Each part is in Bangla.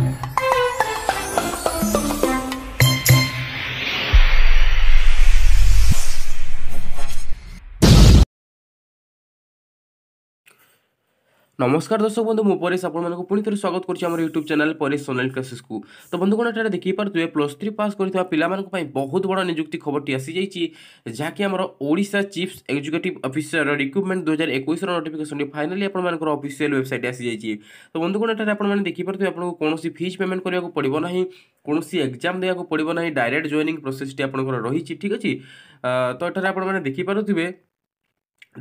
Yeah. নমস্কার দর্শক বন্ধু মু পরেশ আপনার পুঁ থেকে স্বাগত করছি আমার ইউট্যুব চ্যানেল পরেশ সোনাল ক্লাসেসু তো বন্ধুগণ এটা দেখি পারে প্লস থ্রি পাস করে পিলামানপাই বহুত বড় নিযুক্তি খবরটি আসি যা কি আমার Odisha chief executive officer recruitment দুই হাজার একুশর নোটিফিকেসনটি ফাইনালি আপনার অফিসিয়াল ওয়েবসাইট আসি আসিযাই তো বন্ধুগণ এখানে আপনার দেখিপারে আপনার কোণী ফিজ পেমেন্ট করা পড়ব না কোণী এক্সাম দেওয়া পড়ব না ডাইরেক্ট জয়েনিং প্রোসেসটি আপনার রয়েছে ঠিক আছে তো এখানে আপনার দেখিপারে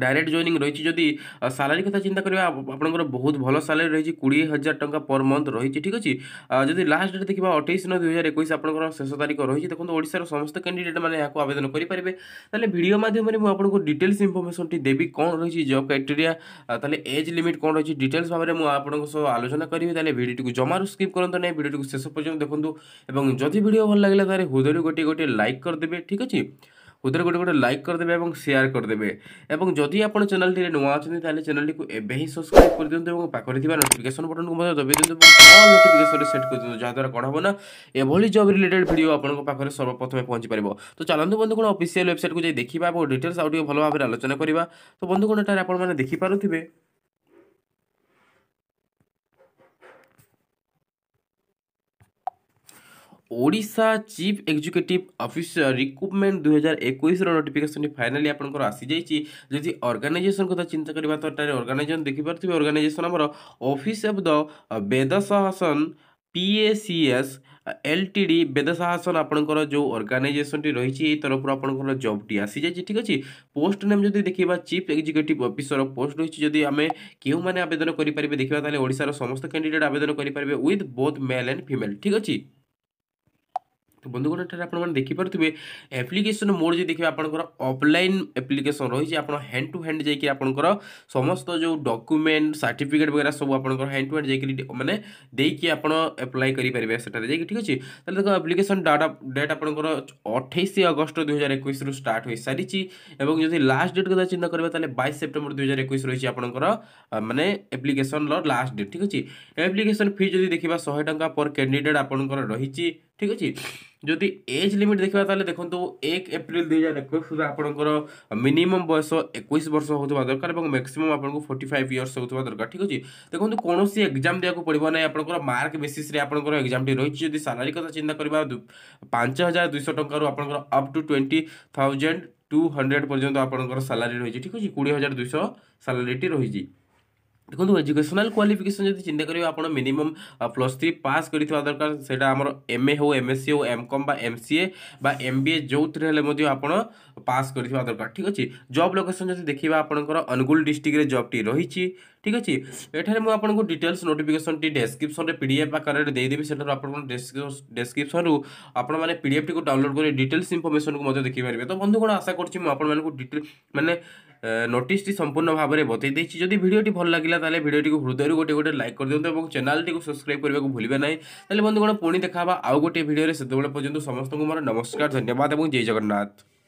ডাইরেক্ট জয়নিং রয়েছে যদি স্যালারি কথা চিন্তা করা আপনার বহু ভালো স্যালারি রয়েছে কুড়ি হাজার টাকা পর মন্থ রয়েছে ঠিক আছে যদি লাস্ট ডেট দেখবা অঠেইশ নয় দুই হাজার একুশ আপনার শেষ তারিখ রয়েছে দেখুন ওড়শার সমস্ত ক্যান্ডিডেট মানে এখন আবেদন করে তাহলে ভিডিও মাধ্যমে মু আপনার ডিটেলস ইনফরমেশনটি দেবি কম রয়েছে জব ক্রাইটেরিয়া তাহলে এজ লিমিট কম রয়েছে ডিটেলস ভাবে আপনার সহ আলোচনা করবি তাহলে ভিডিওটি জমার স্কিপ করতে না ভিডিওটি শেষ পর্যন্ত দেখুন এবং যদি ভিডিও ভালো লাগলে তাহলে হুদরি গোটি গোটি লাইক করে দেবে ঠিক আছে ଉଦର ଗୋଟେ ଗୋଟେ ଲାଇକ୍ କରିଦେବେ ଏବଂ ସେୟାର କରିଦେବେ ଏବଂ ଯଦି ଆପଣ ଚ୍ୟାନେଲଟିରେ ନୂଆ ଅଛନ୍ତି ତାହେଲେ ଚ୍ୟାନେଲଟିକୁ ଏବେ ହିଁ ସବସ୍କ୍ରାଇବ୍ କରିଦିଅନ୍ତୁ ଏବଂ ପାଖରେ ଥିବା ନୋଟିଫିକେସନ୍ ବଟନ୍କୁ ମଧ୍ୟ ଦବାଇ ଦିଅନ୍ତୁ ଏବଂ ଅଲ୍ ନୋଟିଫିକେସନ୍ରେ ସେଟ୍ କରିଦିଅନ୍ତୁ ଯାହାଦ୍ୱାରା କ'ଣ ହେବ ନା ଏଭଳି ଜବ୍ ରିଲେଟେଡ୍ ଭିଡ଼ିଓ ଆପଣଙ୍କ ପାଖରେ ସର୍ବପ୍ରଥମେ ପହଞ୍ଚିପାରିବ ତ ଚାଲନ୍ତୁ ବନ୍ଧୁଗଣ ଅଫିସିଆଲ୍ ୱେବସାଇଟ୍କୁ ଯାଇ ଦେଖିବା ଏବଂ ଡିଟେଲ୍ସ ଆଉ ଟିକେ ଭଲ ଭାବରେ ଆଲୋଚନା କରିବା ତ ବନ୍ଧୁଗଣ ଏଠାରେ ଆପଣମାନେ ଦେଖିପାରୁଥିବେ Odisha chief executive officer recruitment ଦୁଇ ହଜାର ଏକୋଇଶର ନୋଟିଫିକେସନ୍ଟି ଫାଇନାଲି ଆପଣଙ୍କର ଆସିଯାଇଛି ଯଦି ଅର୍ଗାନାଇଜେସନ୍ କଥା ଚିନ୍ତା କରିବା ତ ତାର ଅର୍ଗାନାଇଜେସନ୍ ଦେଖିପାରୁଥିବେ ଅର୍ଗାନାଇଜେସନ୍ ଆମର ଅଫିସ୍ ଅଫ୍ ଦ ବେଦସହାସନ P A C S L T D ବେଦସାହାସନ ଆପଣଙ୍କର ଯେଉଁ ଅର୍ଗାନାଇଜେସନଟି ରହିଛି ଏଇ ତରଫରୁ ଆପଣଙ୍କର ଜବ୍ଟି ଆସିଯାଇଛି ଠିକ୍ ଅଛି ପୋଷ୍ଟ ନେମ୍ ଯଦି ଦେଖିବା ଚିଫ୍ ଏକ୍ଜିକ୍ୟୁଟିଭ୍ ଅଫିସର ପୋଷ୍ଟ ରହିଛି ଯଦି ଆମେ କେଉଁମାନେ ଆବେଦନ କରିପାରିବେ ଦେଖିବା ତାହେଲେ ଓଡ଼ିଶାର ସମସ୍ତ କ୍ୟାଣ୍ଡିଡେଟ୍ ଆବେଦନ କରିପାରିବେ with both male and female ଠିକ୍ ଅଛି तो बंधुगण आपने देखिपे आप्लिकेसन मोड जी देखिए आपंकर अफलाइन आप्लिकेसन रही है आप हैंड टू हैंड जाकर समस्त जो डॉक्यूमेंट सार्टिफिकेट वगैरह सब आप हैंड टू हैंड जाकर मैंने देखिए आप करेंगे सेठार जाकि ठीक अच्छे तेल देखो आप्लिकेसन डाटा डेट आप अठाई अगस्ट दुई हजार एक स्टार्ट हो सारी जब लास्ट डेट कदा चिंता करेंगे बैस सेप्टेम्बर दुई हजार एक रही है आपंकर मैंने आप्लिकेसन लास्ट डेट ठीक अच्छे एप्लिकेसन फी जब देखा शहे टाँग पर कैंडिडेट आपंकर रही ঠিক ଅଛି ଯଦି ଏଜ୍ ଲିମିଟ୍ ଦେଖିବା ତାହେଲେ ଦେଖନ୍ତୁ ଏକ ଏପ୍ରିଲ ଦୁଇ ହଜାର ଏକୋଇଶ ସୁଦ୍ଧା ଆପଣଙ୍କର ମିନିମମ୍ ବୟସ ଏକୋଇଶ ବର୍ଷ ହେଉଥିବା ଦରକାର ଏବଂ ମ୍ୟାକ୍ସିମମ୍ ଆପଣଙ୍କୁ ଫୋର୍ଟି ଫାଇଭ୍ ଇୟର୍ସ ହେଉଥିବା ଦରକାର ଠିକ୍ ଅଛି ଦେଖନ୍ତୁ କୌଣସି ଏକ୍ଜାମ୍ ଦେବାକୁ ପଡ଼ିବ ନାହିଁ ଆପଣଙ୍କର ମାର୍କ ବେସିସ୍ରେ ଆପଣଙ୍କର ଏକ୍ଜାମ୍ଟି ରହିଛି ଯଦି ସାଲାରୀ କଥା ଚିନ୍ତା କରିବା ପାଞ୍ଚ ହଜାର ଦୁଇଶହ ଟଙ୍କାରୁ ଆପଣଙ୍କର up to twenty thousand two hundred ପର୍ଯ୍ୟନ୍ତ ଆପଣଙ୍କର ସାଲାରୀ ରହିଛି ଠିକ୍ ଅଛି କୋଡ଼ିଏ ହଜାର ଦୁଇଶହ ସାଲାରୀଟି ରହିଛି দেখুন এজুকেশনাল কোয়ালিফিকেসন যদি চিন্তা করবে আপনার মিনিমম প্লস থ্রি পাস করে দরকার সেটা আমার এম এ হো এম এস সি হো এম কম বা এম সি এ বা এম বি এ যেউথে হলে আপনার পাস করে দরকার ঠিক আছে জব লোকেসন যদি দেখবা আপনার অনুগুল ডিস্ট্রিক্টরে জবটি রয়েছে ঠিক আছে এখানে মু আপনার ডিটেলস নোটিফিকেসনটি ডেসক্রিপশনরে পিডিএফ আকারে দেইদেবি সেটার আপনার ডেসক্রিপশনরু আপনার মানে পিডিএফটি ডাউনলোড করে ডিটেলস ইনফরমেশনকে দেখি পারবে তো বন্ধুগণ আশা করছি মু আপনার ডিটেল মানে নোটিশটি সম্পূর্ণ ভাবে বতাই দিয়েছি যদি ভিডিওটি ভাল লাগিলা তাহলে ভিডিওটি হৃদয় গোটে গোটে লাইক করে দিও এবং চ্যানেলটি সবসক্রাইব করা ভুলবে না তাহলে বন্ধুগণ পুঁ দেখা হওয়া আউ গোটে ভিডিওরে সেতবে পর্যন্ত সমস্ত মোটর নমস্কার ধন্যবাদ এবং জয় জগন্নাথ